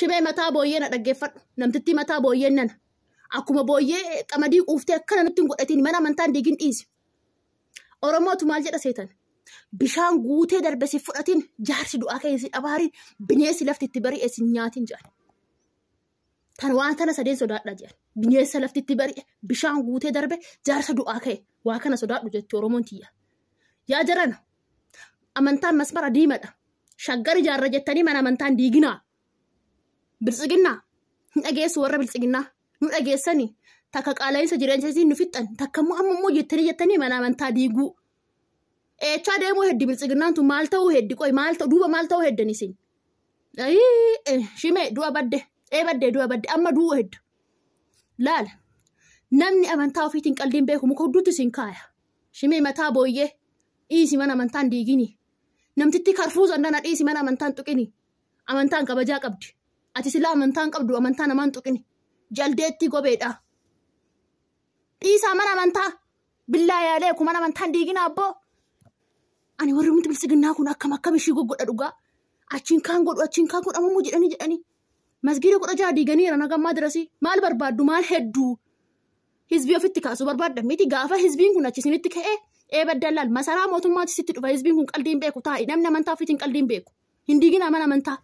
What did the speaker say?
Shimee mataa booyyee na dhaggeeffadhu namtitti mataa booyyeen nana akkuma booyyee qamadii quuftee akkana nutti hin godhatiin mana amantaan diigin dhiisi. Oromootu maal jedha seetan bishaan guutee darbe si fudhatiin jaarsi du'aa si dhabaariin bineensi lafti itti bari'e si nyaatiin waan sadeen bineensa lafti itti bishaan guutee darbe du'aa ka'e waa kana sodaadhu jetti Oromoon tiyya. Yaa jarana amantaan masmara diimadha shaggari jaarra jettanii mana amantaan diiginaa. Biltsiginna hin dhageessu warra biltsiginnaa nu dhageessani takka qaala'iinsa jireenyasiin nu fixxan takka jettanii jettanii mana amantaa diiguu. Eechaa deemuu heddi biltsiginnaan tun maal ta'uu heddi qoy maal ta'u duuba maal ta'uu heddan isin. Shimee du'a badde ee badde du'a badde amma du'u heddu. Laala namni amantaa ofiitiin qalliin beeku muka hudduutti isin kaaya. Shimee mataa booyyee dhiisi mana amantaan diigini. Namtitti dhiisi mana amantaan tuqini. Amantaan kabajaa qabdi. ati silaa amantaan qabdu amantaa namaan tuqini jaldeetti gobeedha. Dhiisaa mana amantaa billaa yaalee kuman amantaan diigina abboo. Ani warri miti bilisiginnaa kun akkam akkam ishii goggodha dhugaa. Achiin kaan godhu achiin kaan godhamamuu jedhanii jedhanii. Masgiida kudha jaha diiganiira nagammaa dirasii maal barbaaddu maal hedduu. Hizbii ofitti kaasuu barbaadda miti gaafa hizbiin kun achi isinitti ka'ee eeba dallaal masaraa mootummaatti sitti dhufa hizbiin kun qaldiin beeku taa'e namni amantaa ofiitiin qaldiin beeku hindiginaa diiginaa mana amantaa.